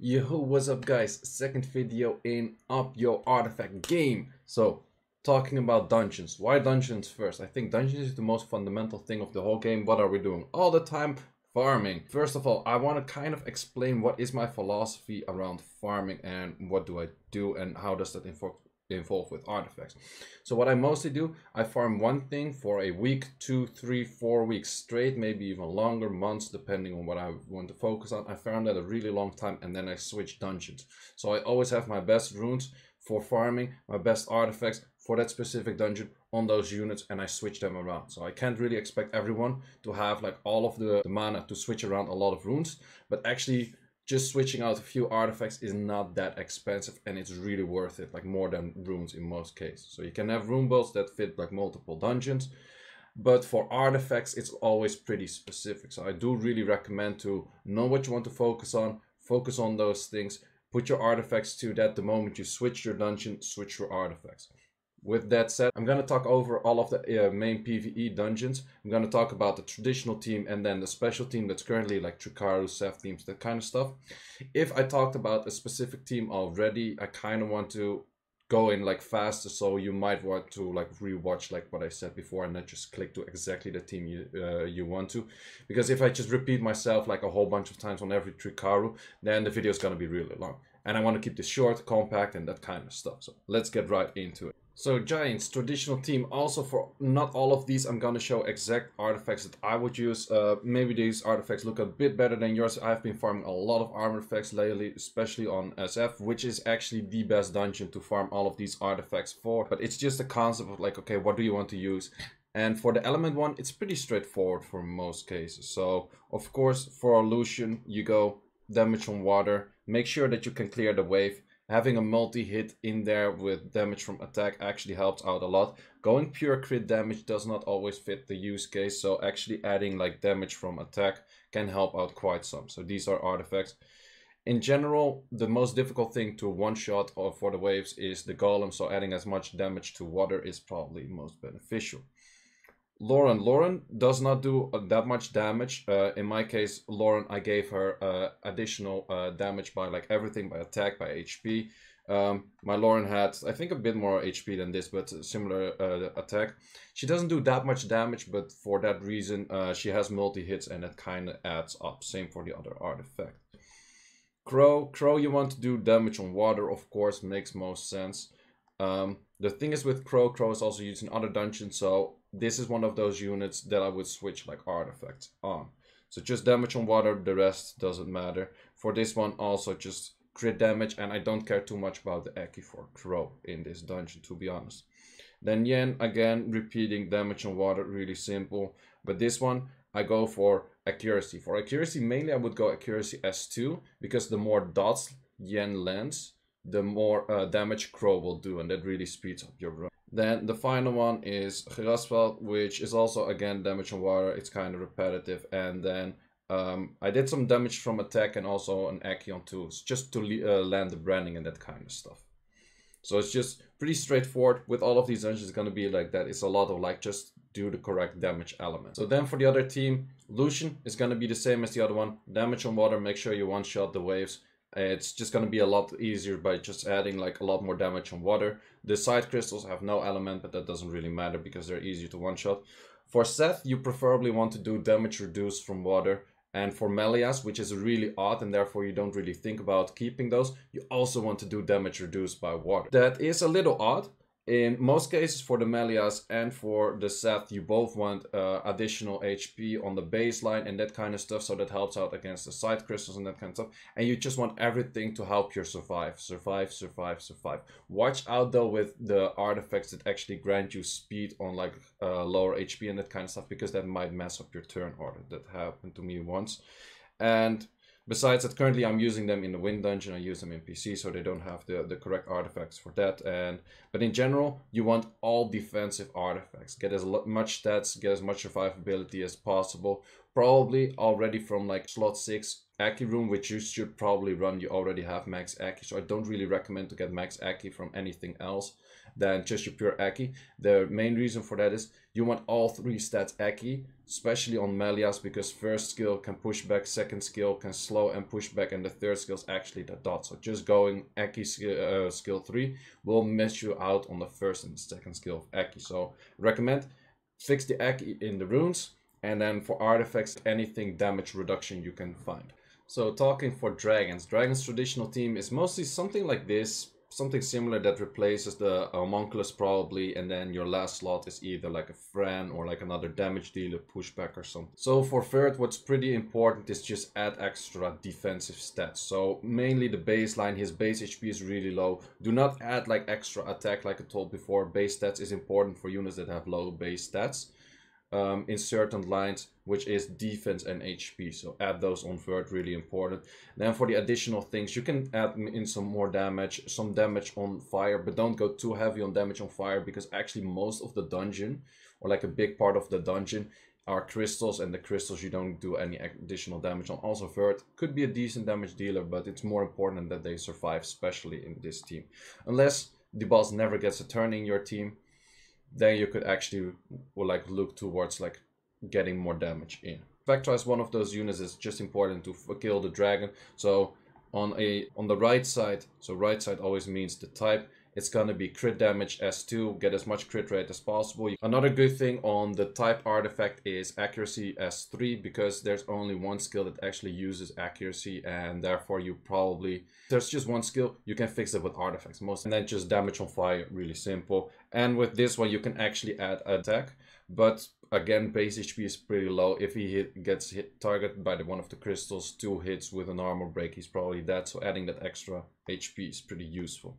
Yo, what's up guys? Second video in Up Your Artifact game. So, talking about dungeons. Why dungeons first? I think dungeons is the most fundamental thing of the whole game. What are we doing all the time? Farming. First of all, I want to kind of explain what is my philosophy around farming and what do I do and how does that involved with artifacts. So what I mostly do, I farm one thing for a week, two, three, four weeks straight, maybe even longer, months, depending on what I want to focus on. I farm that a really long time and then I switch dungeons. So I always have my best runes for farming, my best artifacts for that specific dungeon on those units and I switch them around. So I can't really expect everyone to have like all of the, the mana to switch around a lot of runes, but actually just switching out a few artifacts is not that expensive and it's really worth it, like more than runes in most cases. So you can have rune builds that fit like multiple dungeons, but for artifacts, it's always pretty specific. So I do really recommend to know what you want to focus on, focus on those things, put your artifacts to that the moment you switch your dungeon, switch your artifacts. With that said, I'm going to talk over all of the uh, main PvE dungeons. I'm going to talk about the traditional team and then the special team that's currently like Trikaru, Seth teams, that kind of stuff. If I talked about a specific team already, I kind of want to go in like faster so you might want to like rewatch like what i said before and not just click to exactly the team you uh, you want to because if i just repeat myself like a whole bunch of times on every trikaru then the video is going to be really long and i want to keep this short compact and that kind of stuff so let's get right into it so Giants, traditional team. Also for not all of these, I'm gonna show exact artifacts that I would use. Uh, maybe these artifacts look a bit better than yours. I've been farming a lot of armor effects lately, especially on SF, which is actually the best dungeon to farm all of these artifacts for. But it's just a concept of like, okay, what do you want to use? And for the element one, it's pretty straightforward for most cases. So of course, for Lucian, you go damage on water. Make sure that you can clear the wave having a multi-hit in there with damage from attack actually helps out a lot. Going pure crit damage does not always fit the use case, so actually adding like damage from attack can help out quite some. So these are artifacts. In general, the most difficult thing to one-shot for the waves is the golem, so adding as much damage to water is probably most beneficial. Lauren. Lauren does not do uh, that much damage. Uh, in my case, Lauren, I gave her uh, additional uh, damage by like everything, by attack, by HP. Um, my Lauren had, I think, a bit more HP than this, but similar uh, attack. She doesn't do that much damage, but for that reason, uh, she has multi-hits and it kind of adds up. Same for the other artifact. Crow, Crow, you want to do damage on water, of course, makes most sense. Um, the thing is with Crow, Crow is also used in other dungeons, so this is one of those units that I would switch like artifacts on. So just damage on water, the rest doesn't matter. For this one also just crit damage and I don't care too much about the Eki for Crow in this dungeon to be honest. Then Yen again repeating damage on water really simple but this one I go for accuracy. For accuracy mainly I would go accuracy S2 because the more dots Yen lands the more uh, damage Crow will do and that really speeds up your run. Then the final one is Gerasfeld, which is also again damage and water. It's kind of repetitive. And then um, I did some damage from attack and also an Acheon too, just to uh, land the branding and that kind of stuff. So it's just pretty straightforward. With all of these engines, it's going to be like that. It's a lot of like just do the correct damage element. So then for the other team, Lucian is going to be the same as the other one. Damage on water, make sure you one-shot the waves. It's just going to be a lot easier by just adding like a lot more damage on water. The side crystals have no element, but that doesn't really matter because they're easier to one-shot. For Seth, you preferably want to do damage reduce from water. And for Melias, which is really odd and therefore you don't really think about keeping those, you also want to do damage reduced by water. That is a little odd, in most cases for the Melias and for the Seth, you both want uh, additional HP on the baseline and that kind of stuff, so that helps out against the side crystals and that kind of stuff. And you just want everything to help your survive, survive, survive, survive. Watch out though with the artifacts that actually grant you speed on like uh, lower HP and that kind of stuff, because that might mess up your turn order. That happened to me once. And Besides that currently I'm using them in the Wind Dungeon, I use them in PC, so they don't have the, the correct artifacts for that. And But in general, you want all defensive artifacts. Get as much stats, get as much survivability as possible. Probably already from like slot 6 Aki room, which you should probably run. You already have max Aki, so I don't really recommend to get max Aki from anything else than just your pure Aki. The main reason for that is you want all three stats Aki, especially on Melias, because first skill can push back, second skill can slow and push back, and the third skill is actually the dot. So just going Aki uh, skill 3 will miss you out on the first and second skill of Aki. So recommend fix the Aki in the runes, and then for artifacts, anything damage reduction you can find. So talking for Dragons, Dragons' traditional team is mostly something like this, something similar that replaces the homunculus probably and then your last slot is either like a friend or like another damage dealer pushback or something so for third what's pretty important is just add extra defensive stats so mainly the baseline his base hp is really low do not add like extra attack like i told before base stats is important for units that have low base stats um, in certain lines, which is defense and HP. So add those on Vert, really important. Then for the additional things, you can add in some more damage, some damage on fire, but don't go too heavy on damage on fire because actually most of the dungeon, or like a big part of the dungeon, are crystals and the crystals you don't do any additional damage on. Also Vert could be a decent damage dealer, but it's more important that they survive, especially in this team. Unless the boss never gets a turn in your team, then you could actually like look towards like getting more damage in. Vectorize one of those units is just important to kill the dragon. So on a on the right side, so right side always means the type, it's going to be crit damage S2, get as much crit rate as possible. Another good thing on the type artifact is accuracy S3 because there's only one skill that actually uses accuracy and therefore you probably, there's just one skill, you can fix it with artifacts most. And then just damage on fire, really simple. And with this one, you can actually add attack, but again base HP is pretty low. If he hit, gets hit targeted by the, one of the crystals, two hits with an armor break, he's probably dead. So adding that extra HP is pretty useful.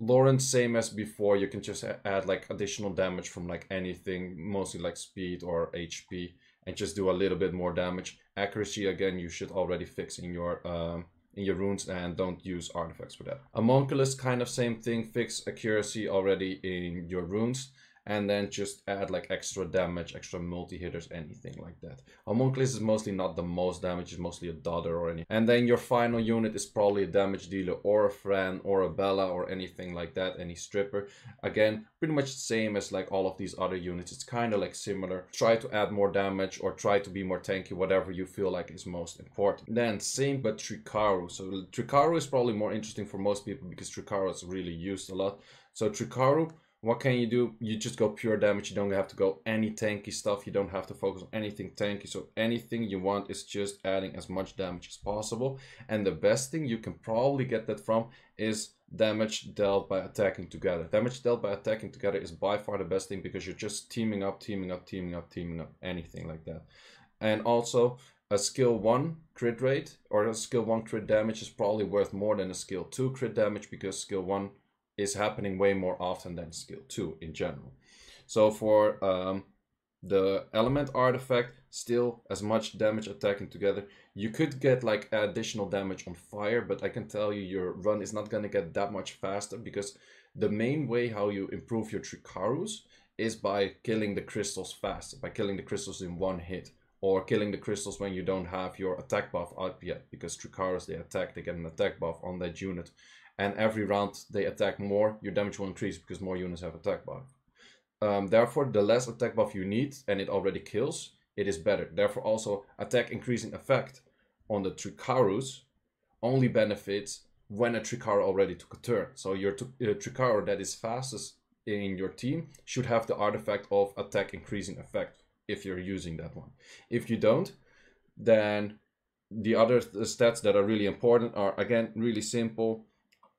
Lawrence, same as before, you can just add like additional damage from like anything, mostly like speed or HP, and just do a little bit more damage. Accuracy, again, you should already fix in your um, in your runes and don't use artifacts for that. Amonculus, kind of same thing, fix accuracy already in your runes and then just add like extra damage, extra multi-hitters, anything like that. Homunculus is mostly not the most damage, it's mostly a daughter or anything. And then your final unit is probably a damage dealer or a friend or a Bella or anything like that, any stripper. Again, pretty much the same as like all of these other units, it's kind of like similar. Try to add more damage or try to be more tanky, whatever you feel like is most important. Then same but Trikaru. So Trikaru is probably more interesting for most people because Trikaru is really used a lot. So Trikaru what can you do? You just go pure damage. You don't have to go any tanky stuff. You don't have to focus on anything tanky. So anything you want is just adding as much damage as possible. And the best thing you can probably get that from is damage dealt by attacking together. Damage dealt by attacking together is by far the best thing because you're just teaming up, teaming up, teaming up, teaming up, anything like that. And also a skill 1 crit rate or a skill 1 crit damage is probably worth more than a skill 2 crit damage because skill 1 is happening way more often than skill 2 in general. So for um, the element artifact, still as much damage attacking together. You could get like additional damage on fire, but I can tell you your run is not going to get that much faster because the main way how you improve your Tricarus is by killing the crystals fast, by killing the crystals in one hit or killing the crystals when you don't have your attack buff up yet because Tricarus they attack they get an attack buff on that unit and every round they attack more, your damage will increase because more units have attack buff. Um, therefore, the less attack buff you need, and it already kills, it is better. Therefore, also, attack increasing effect on the Tricarus only benefits when a Tricara already took a turn. So your uh, that is fastest in your team should have the artifact of attack increasing effect if you're using that one. If you don't, then the other stats that are really important are, again, really simple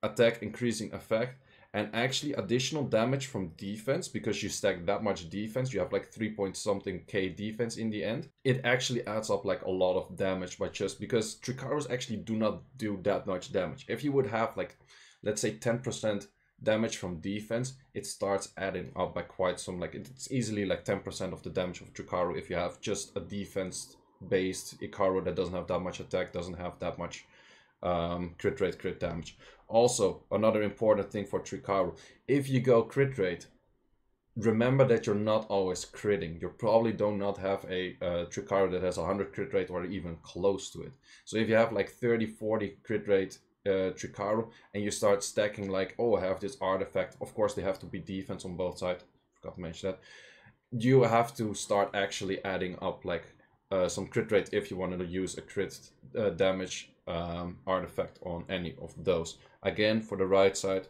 attack increasing effect and actually additional damage from defense because you stack that much defense you have like 3 point something k defense in the end it actually adds up like a lot of damage by just because tricaros actually do not do that much damage if you would have like let's say 10% damage from defense it starts adding up by quite some like it's easily like 10% of the damage of tricaro if you have just a defense based Icaro that doesn't have that much attack doesn't have that much um, crit rate crit damage also, another important thing for Tricaro, if you go crit rate, remember that you're not always critting. You probably do not have a uh, Tricaro that has 100 crit rate or even close to it. So if you have like 30, 40 crit rate uh, Tricaro and you start stacking like, oh, I have this artifact. Of course, they have to be defense on both sides. Forgot to mention that. You have to start actually adding up like uh, some crit rate if you wanted to use a crit uh, damage um, artifact on any of those. Again, for the right side,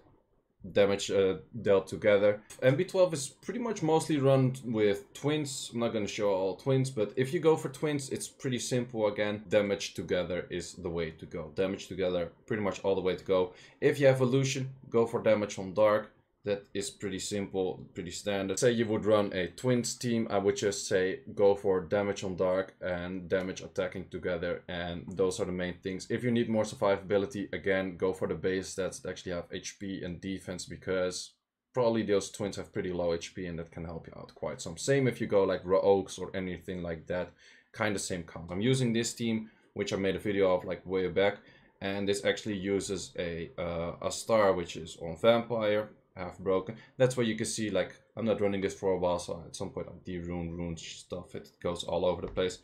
damage uh, dealt together. MB12 is pretty much mostly run with twins. I'm not going to show all twins, but if you go for twins, it's pretty simple. Again, damage together is the way to go. Damage together, pretty much all the way to go. If you have Evolution, go for damage on Dark that is pretty simple, pretty standard. Say you would run a twins team, I would just say go for damage on dark and damage attacking together and those are the main things. If you need more survivability, again, go for the base stats that actually have HP and defense because probably those twins have pretty low HP and that can help you out quite some. Same if you go like Rogues or anything like that, kind of same count. I'm using this team, which I made a video of like way back, and this actually uses a, uh, a star which is on Vampire, Half have broken. That's why you can see like I'm not running this for a while, so at some point I derune rune stuff. It goes all over the place.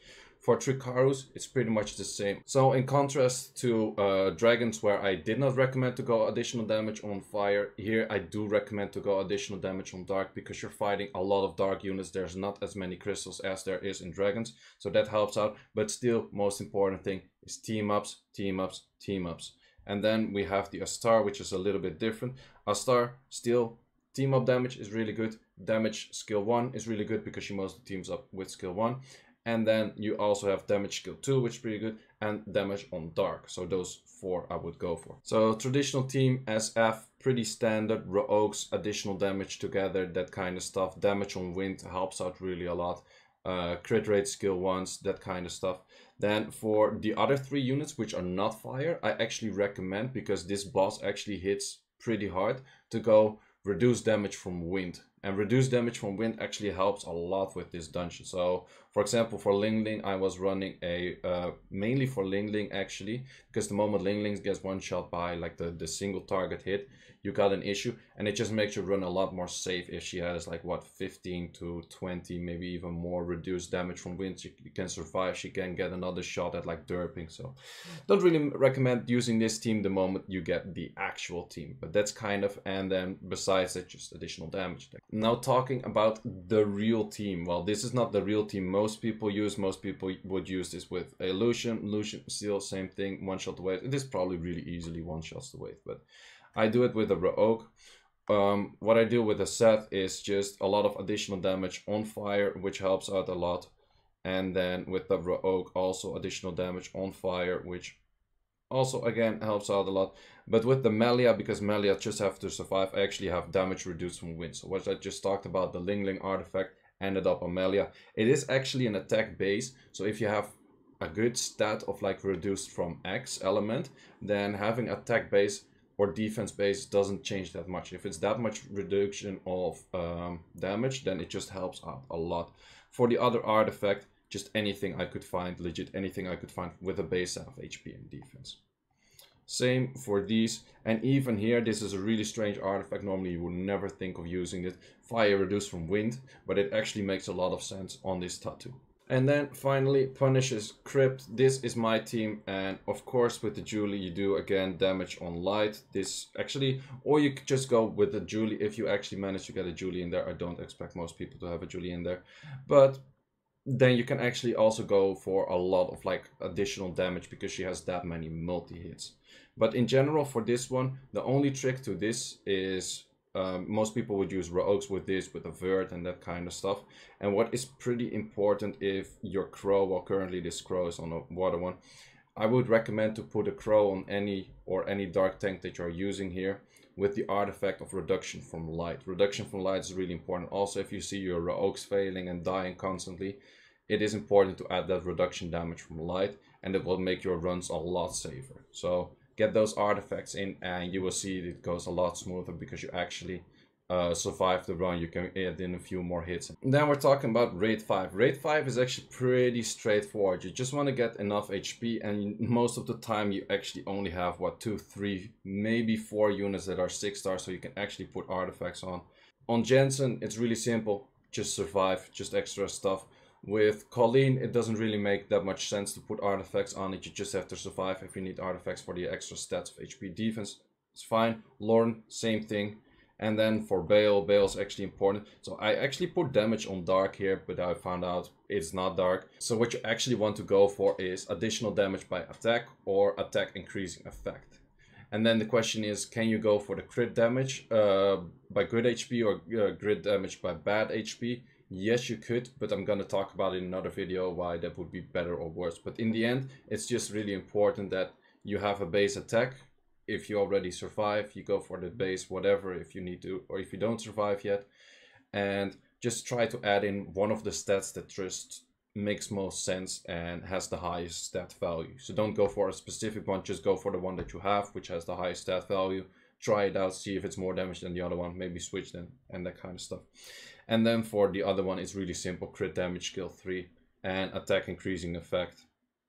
For Tricarus, it's pretty much the same. So in contrast to uh, Dragons, where I did not recommend to go additional damage on Fire, here I do recommend to go additional damage on Dark because you're fighting a lot of Dark units. There's not as many crystals as there is in Dragons, so that helps out. But still, most important thing is team ups, team ups, team ups. And then we have the Astar, which is a little bit different. Astar, still, team up damage is really good. Damage skill 1 is really good because she mostly teams up with skill 1. And then you also have damage skill 2, which is pretty good, and damage on dark. So those four I would go for. So traditional team, SF, pretty standard. Rogues, additional damage together, that kind of stuff. Damage on wind helps out really a lot. Uh, crit rate skill ones, that kind of stuff. Then for the other three units which are not fire, I actually recommend, because this boss actually hits pretty hard, to go reduce damage from wind. And reduced damage from wind actually helps a lot with this dungeon. So, for example, for Ling Ling, I was running a, uh, mainly for Ling Ling actually, because the moment Ling Ling gets one shot by like the, the single target hit, you got an issue. And it just makes you run a lot more safe if she has like, what, 15 to 20, maybe even more reduced damage from wind. She can survive, she can get another shot at like derping. So, don't really recommend using this team the moment you get the actual team. But that's kind of, and then besides that, just additional damage. Now talking about the real team. Well, this is not the real team most people use. Most people would use this with a Lucian. Lucian Seal, same thing, one shot away. It is probably really easily one shot away, but I do it with a Rogue. Um, what I do with a Seth is just a lot of additional damage on fire, which helps out a lot. And then with the Rogue, also additional damage on fire, which also, again, helps out a lot. But with the Melia, because Melia just have to survive, I actually have damage reduced from wind. So what I just talked about, the Ling Ling artifact, ended up on Melia. It is actually an attack base. So if you have a good stat of like reduced from X element, then having attack base or defense base doesn't change that much. If it's that much reduction of um, damage, then it just helps out a lot. For the other artifact, just anything I could find, legit anything I could find with a base out of HP and defense. Same for these, and even here, this is a really strange artifact. Normally, you would never think of using it. Fire reduced from wind, but it actually makes a lot of sense on this tattoo. And then finally, punishes Crypt. This is my team, and of course, with the Julie, you do again damage on light. This actually, or you could just go with the Julie if you actually manage to get a Julie in there. I don't expect most people to have a Julie in there, but then you can actually also go for a lot of like additional damage because she has that many multi hits. But in general, for this one, the only trick to this is um, most people would use rogues with this, with a vert and that kind of stuff. And what is pretty important if your crow, well currently this crow is on a water one, I would recommend to put a crow on any or any dark tank that you're using here with the artifact of reduction from light. Reduction from light is really important. Also, if you see your oaks failing and dying constantly, it is important to add that reduction damage from light and it will make your runs a lot safer. So get those artifacts in and you will see it goes a lot smoother because you actually uh, survive the run, you can add in a few more hits. Then we're talking about Raid 5. Raid 5 is actually pretty straightforward. You just want to get enough HP and most of the time you actually only have, what, 2, 3, maybe 4 units that are 6 stars so you can actually put artifacts on. On Jensen, it's really simple. Just survive, just extra stuff. With Colleen, it doesn't really make that much sense to put artifacts on it. You just have to survive. If you need artifacts for the extra stats of HP defense, it's fine. Lorne, same thing. And then for Bale, Bale's actually important. So I actually put damage on Dark here, but I found out it's not Dark. So what you actually want to go for is additional damage by attack or attack increasing effect. And then the question is, can you go for the crit damage uh, by good HP or uh, grid damage by bad HP? Yes, you could, but I'm gonna talk about in another video why that would be better or worse. But in the end, it's just really important that you have a base attack if you already survive, you go for the mm-hmm. base, whatever, if you need to, or if you don't survive yet. And just try to add in one of the stats that just makes most sense and has the highest stat value. So don't go for a specific one, just go for the one that you have, which has the highest stat value. Try it out, see if it's more damage than the other one, maybe switch them and that kind of stuff. And then for the other one, it's really simple, crit damage, skill 3, and attack increasing effect.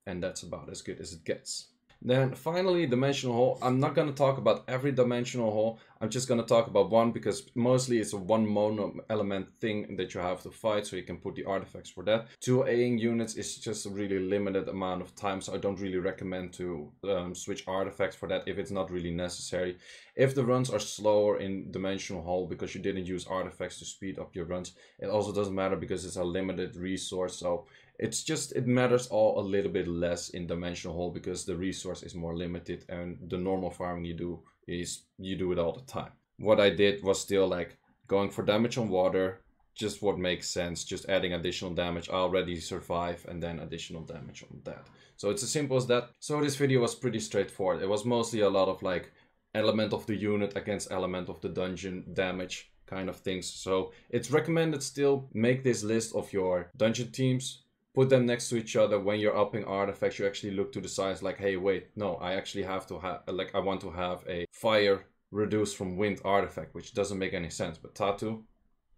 And that's about as good as it gets. Then finally, dimensional hole. I'm not going to talk about every dimensional hole. I'm just going to talk about one because mostly it's a one mono element thing that you have to fight. So you can put the artifacts for that. Two Aing units is just a really limited amount of time. So I don't really recommend to um, switch artifacts for that if it's not really necessary. If the runs are slower in dimensional hole because you didn't use artifacts to speed up your runs, it also doesn't matter because it's a limited resource. So it's just it matters all a little bit less in dimensional hole because the resource is more limited and the normal farming you do is you do it all the time what i did was still like going for damage on water just what makes sense just adding additional damage i already survive and then additional damage on that so it's as simple as that so this video was pretty straightforward it was mostly a lot of like element of the unit against element of the dungeon damage kind of things so it's recommended still make this list of your dungeon teams put them next to each other when you're upping artifacts you actually look to the sides, like hey wait no i actually have to have like i want to have a fire reduced from wind artifact which doesn't make any sense but tattoo,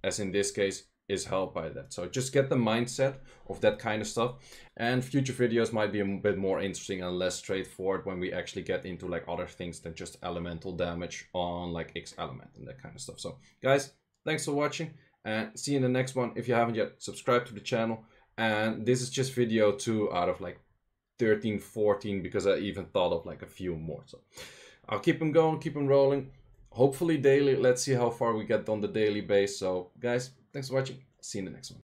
as in this case is helped by that so just get the mindset of that kind of stuff and future videos might be a bit more interesting and less straightforward when we actually get into like other things than just elemental damage on like x element and that kind of stuff so guys thanks for watching and see you in the next one if you haven't yet subscribe to the channel and this is just video two out of like 13, 14, because I even thought of like a few more. So I'll keep them going, keep them rolling. Hopefully daily. Let's see how far we get on the daily base. So guys, thanks for watching. See you in the next one.